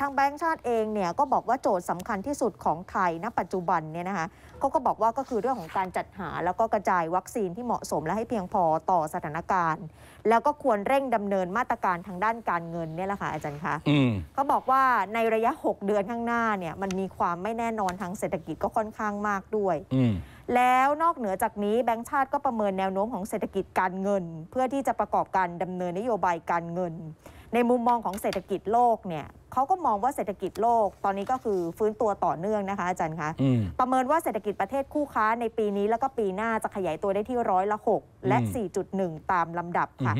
ทางแบงก์ชาติเองเนี่ยก็บอกว่าโจทย์สำคัญที่สุดของไทยณปัจจุบันเนี่ยนะคะเขาก็บอกว่าก็คือเรื่องของการจัดหาแล้วก็กระจายวัคซีนที่เหมาะสมและให้เพียงพอต่อสถานการณ์ แล้วก็ควรเร่งดำเนินมาตรการทางด้านการเงินเนี่ยแหละค่ะอาจารย์คะเขาบอกว่าในระยะ 6 เดือนข้างหน้าเนี่ยมันมีความไม่แน่นอนทางเศรษฐกิจก็ค่อนข้างมากด้วยแล้วนอกเหนือจากนี้แบงก์ชาติก็ประเมินแนวโน้มของเศรษฐกิจการเงิน เพื่อที่จะประกอบการดำเนินนโยบายการเงิน ในมุมมองของเศรษฐกิจโลกเนี่ยเขาก็มองว่าเศรษฐกิจโลกตอนนี้ก็คือฟื้นตัวต่อเนื่องนะคะอาจารย์คะ ประเมินว่าเศรษฐกิจประเทศคู่ค้าในปีนี้แล้วก็ปีหน้าจะขยายตัวได้ที่ร้อยละ6และ 4.1 ตามลำดับค่ะ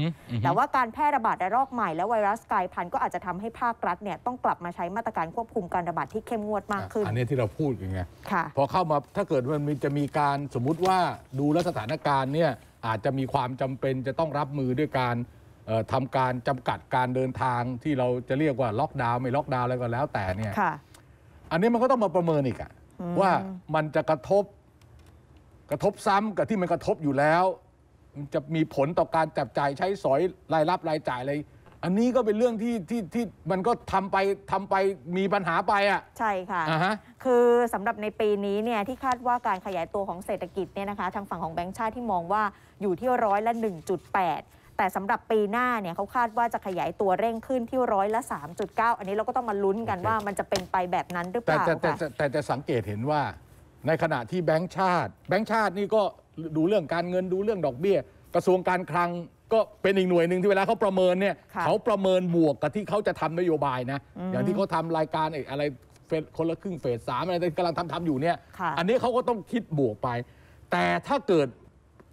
แต่ว่าการแพร่ระบาดระลอกใหม่และไวรัสกลายพันธุ์ก็อาจจะทำให้ภาครัฐเนี่ยต้องกลับมาใช้มาตรการควบคุมการระบาดที่เข้มงวดมากขึ้น อันนี้ที่เราพูดอย่างไงพอเข้ามาถ้าเกิดมันจะมีการสมมุติว่าดูแลสถานการณ์เนี่ยอาจจะมีความจำเป็น จะต้องรับมือด้วยการทำการจำกัดการเดินทางที่เราจะเรียกว่า ล็อกดาวน์ไม่ล็อกดาวน์อะไรก็แล้วแต่เนี่ยอันนี้มันก็ต้องมาประเมินอีกอะว่ามันจะกระทบกระทบซ้ำกับที่มันกระทบอยู่แล้ว จะมีผลต่อการจับจ่ายใช้สอยรายรับรายจ่ายอะไรอันนี้ก็เป็นเรื่องที่ที่ที่มันก็ทำไปทำไปมีปัญหาไปอ่ะใช่ค่ะ uh-huh. คือสำหรับในปีนี้เนี่ยที่คาดว่าการขยายตัวของเศรษฐกิจเนี่ยนะคะทางฝั่งของแบงค์ชาติที่มองว่าอยู่ที่ร้อยละ1.8แต่สำหรับปีหน้าเนี่ยเขาคาดว่าจะขยายตัวเร่งขึ้นที่ร้อยละ 3.9 อันนี้เราก็ต้องมาลุ้นกันว่ามันจะเป็นไปแบบนั้น หรือเปล่า แต่แต่แต่แต่สังเกตเห็นว่า ในขณะที่แบงก์ชาติ แบงก์ชาตินี่ก็ดูเรื่องการเงินดูเรื่องดอกเบี้ย กระทรวงการคลังก็เป็นอีกหน่วยหนึ่งที่เวลาเขาประเมินเนี่ยเขาประเมินบวกกับที่เขาจะทำนโยบายนะ อย่างที่เขาทารายการอะไรเฟสคนละครึ่งเฟสสามอะไรกำลังทำทำอยู่เนี่ยอันนี้เขาก็ต้องคิดบวกไป แต่ถ้าเกิด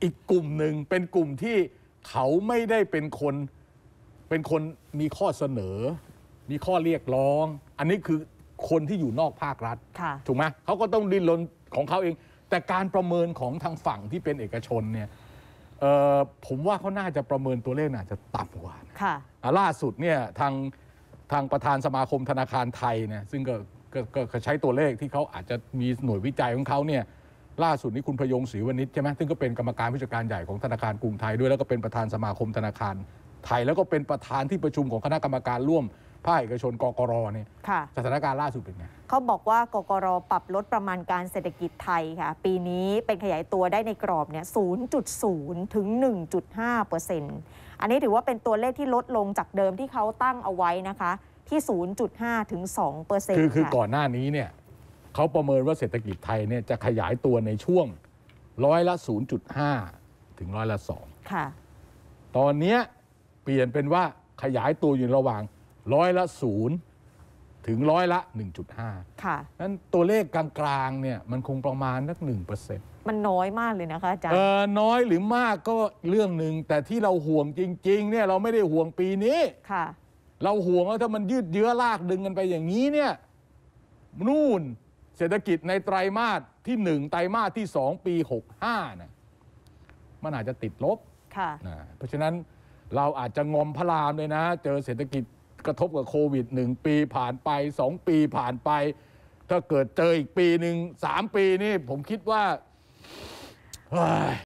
อีกกลุ่มหนึ่งเป็นกลุ่มที่เขาไม่ได้เป็นคนเป็นคนมีข้อเสนอ มีข้อเรียกร้อง อันนี้คือคนที่อยู่นอกภาครัฐถูกไหมเขาก็ต้องดิ้นรนของเขาเอง แต่การประเมินของทางฝั่งที่เป็นเอกชนเนี่ยผมว่าเขาน่าจะประเมินตัวเลขน่าจะต่ำกว่าค่ะล่าสุดเนี่ยทางทางประธานสมาคมธนาคารไทยเนี่ยซึ่งก็ก็ใช้ตัวเลขที่เขาอาจจะมีหน่วยวิจัยของเขาเนี่ยล่าสุดนี้คุณพยงศรีวณิชใช่ไหมซึ่งก็เป็นกรรมการผู้จัดการใหญ่ของธนาคารกรุงไทยด้วยแล้วก็เป็นประธานสมาคมธนาคาร ไทยแล้วก็เป็นประธานที่ประชุมของคณะกรรมการร่วมภาคเอกชนกกรเนี่ยสถานการณ์ล่าสุดเป็นไงเขาบอกว่ากกรปรับลดประมาณการเศรษฐกิจไทยค่ะ ปีนี้เป็นขยายตัวได้ในกรอบเนี่ย 0.0 ถึง 1.5เปอร์เซ็นต์อันนี้ถือว่าเป็นตัวเลขที่ลดลงจากเดิมที่เขาตั้งเอาไว้นะคะที่ 0.5 ถึง2เปอร์เซ็นต์คือคือก่อนหน้านี้เนี่ยเขาประเมินว่าเศรษฐกิจไทยเนี่ยจะขยายตัวในช่วงร้อยละ 0.5 ถึงร้อยละ2ค่ะ ตอนนี้เปลี่ยนเป็นว่าขยายตัวอยู่ระหว่างร้อยละ 0 ถึงร้อยละ 1.5 ค่ะ นั้นตัวเลขกลางๆเนี่ยมันคงประมาณนัก1%เปอร์เซ็นต์มันน้อยมากเลยนะคะ อาจารย์ เออน้อยหรือมากก็เรื่องหนึ่ง แต่ที่เราห่วงจริงๆเนี่ยเราไม่ได้ห่วงปีนี้ค่ะ เราห่วงว่าถ้ามันยืดเยื้อลากดึงกันไปอย่างนี้เนี่ยนู่นเศรษฐกิจในไตรามาสที่ 1 ไตรามาสที่ 2 ปี 65นะมันอาจจะติดลบคนะเพราะฉะนั้นเราอาจจะงอมพรามเลยนะ เจอเศรษฐกิจกระทบกับโควิด 1 ปีผ่านไป 2 ปีผ่านไป ถ้าเกิดเจออีกปีหนึ่งสามปีนี่ผมคิดว่า